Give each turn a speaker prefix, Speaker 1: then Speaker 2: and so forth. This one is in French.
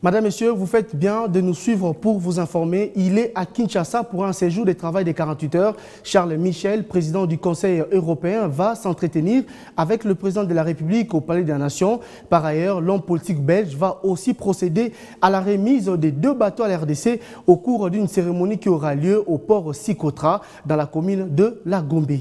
Speaker 1: Madame, Monsieur, vous faites bien de nous suivre pour vous informer. Il est à Kinshasa pour un séjour de travail de 48 heures. Charles Michel, président du Conseil européen, va s'entretenir avec le président de la République au Palais des Nations. Par ailleurs, l'homme politique belge va aussi procéder à la remise des deux bateaux à l'RDC au cours d'une cérémonie qui aura lieu au port Sikotra, dans la commune de La Gombe.